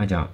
あ、じゃん。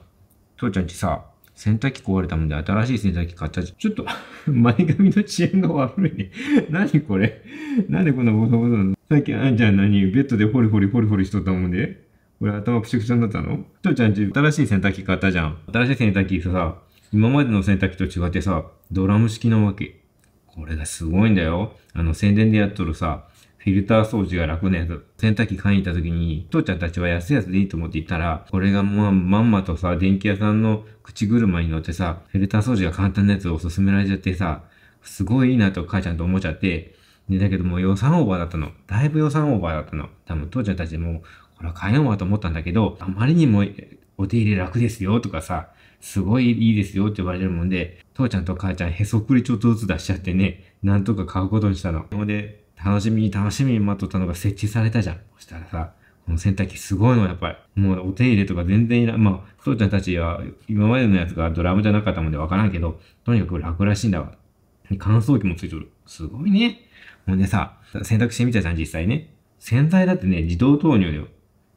父ちゃんちさ、洗濯機壊れたもんで新しい洗濯機買ったちょっと 前髪の遅延が悪いね 何これなんでこんなボソボソなのさっきあんちゃん何ベッドでホリホリホリホリしとったもんで俺頭くシュプシュになったの父ちゃんち新しい洗濯機買ったじゃん。新しい洗濯機さ、今までの洗濯機と違ってさ、ドラム式なわけ。これがすごいんだよ。あの宣伝でやっとるさ、フィルター掃除が楽なやつ、洗濯機買いに行った時に、父ちゃんたちは安いやつでいいと思って行ったら、これがまあ、まんまとさ、電気屋さんの口車に乗ってさ、フィルター掃除が簡単なやつを勧められちゃってさ、すごいいいなと母ちゃんと思っちゃって、で、だけどもう予算オーバーだったの。だいぶ予算オーバーだったの。多分父ちゃんたちも、これは買えんわと思ったんだけど、あまりにもお手入れ楽ですよとかさ、すごいいいですよって言われるもんで、父ちゃんと母ちゃんへそくりちょっとずつ出しちゃってね、なんとか買うことにしたの。ほんで、楽しみに楽しみに待っとったのが設置されたじゃん。そしたらさ、この洗濯機すごいの、やっぱり。もうお手入れとか全然いらん。まあ、父ちゃんたちは今までのやつがドラムじゃなかったもんでわからんけど、とにかく楽らしいんだわ。乾燥機もついとる。すごいね。もうねさ、洗濯してみたじゃん、実際ね。洗剤だってね、自動投入だよ。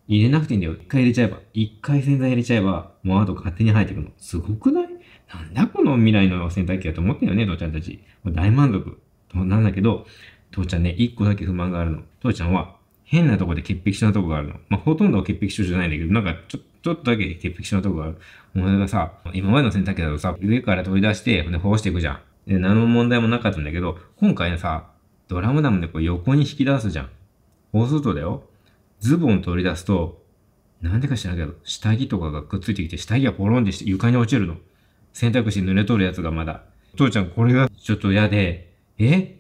入れなくていいんだよ。一回入れちゃえば。一回洗剤入れちゃえば、もうあと勝手に生えてくの。すごくないなんだこの未来の洗濯機だと思ってんよね、父ちゃんたち。もう大満足。なんだけど、父ちゃんね、一個だけ不満があるの。父ちゃんは、変なとこで潔癖症なとこがあるの。まあ、ほとんど潔癖症じゃないんだけど、なんかちょ、ちょっとだけ潔癖症なとこがある。お前がさ、今までの洗濯機だとさ、上から取り出して、ほんで放していくじゃん。で、何も問題もなかったんだけど、今回のさ、ドラムダムでこう横に引き出すじゃん。そうするとだよ、ズボン取り出すと、なんでか知らんけど、下着とかがくっついてきて、下着がポロンってして床に落ちるの。洗濯肢濡れとるやつがまだ。父ちゃんこれがちょっと嫌で、え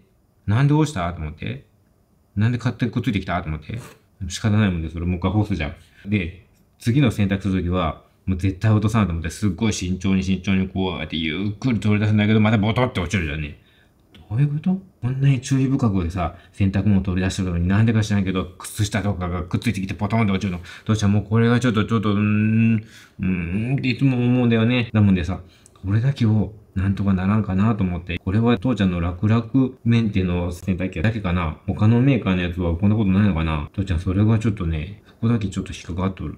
なんで落ちたと思って。なんで勝手にくっついてきたと思って。仕方ないもんで、それもう一回干すじゃん。で、次の選択するときは、もう絶対落とさないと思って、すっごい慎重に慎重にこうやってゆっくり取り出すんだけど、またボトって落ちるじゃんね。どういうことこんなに注意深くでさ、洗濯物取り出してるのになんでか知らんけど、靴下とかがくっついてきてポトンって落ちるの。どうしたもうこれがちょっとちょっと、うーん、うーんっていつも思うんだよね。なもんでさ、これだけをなんとかならんかなと思って、これは父ちゃんの楽々メンテの洗濯機だけかな他のメーカーのやつはこんなことないのかな父ちゃんそれはちょっとね、そこだけちょっと引っかかっとる。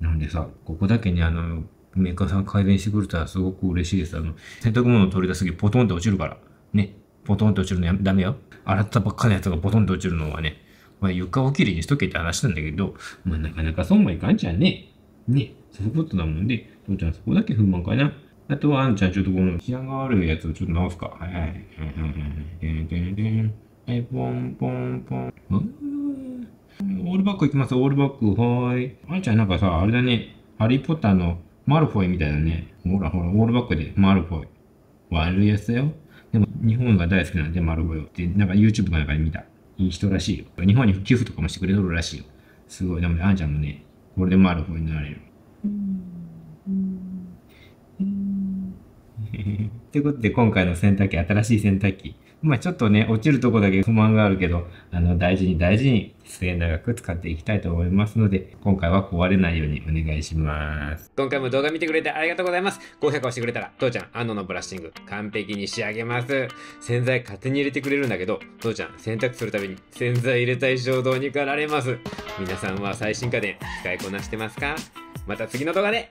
なんでさ、ここだけね、あの、メーカーさん改善してくれたらすごく嬉しいです。あの、洗濯物取り出すぎ、ポトンって落ちるから。ね。ポトンって落ちるのやダメよ。洗ったばっかのやつがポトンって落ちるのはね、まあ、床をきれいにしとけって話なんだけど、まあ、なかなかそうもいかんじゃんね。ね。そういうことだもんで、父ちゃんそこだけ不満かな。あとは、あんちゃん、ちょっとこの治安が悪いやつをちょっと直すか。はいはい。はいはいはい。でんでんでん。はい、ポンポンポン。オールバックいきます、オールバック。はーい。あんちゃんなんかさ、あれだね。ハリーポッターのマルフォイみたいだね。ほらほら、オールバックでマルフォイ。悪いやつだよ。でも、日本が大好きなんで、マルフォイを。で、なんか YouTube かなんかで見た。いい人らしいよ。日本に寄付とかもしてくれとるらしいよ。すごい。でもね、あんちゃんもね、これでマルフォイになれる。うんということで今回の洗濯機新しい洗濯機まあちょっとね落ちるとこだけ不満があるけどあの大事に大事に末長く使っていきたいと思いますので今回は壊れないようにお願いします今回も動画見てくれてありがとうございます高評価をしてくれたら父ちゃんアノのブラッシング完璧に仕上げます洗剤勝手に入れてくれるんだけど父ちゃん洗濯するたびに洗剤入れたい衝動に駆られます皆さんは最新家電使いこなしてますかまた次の動画で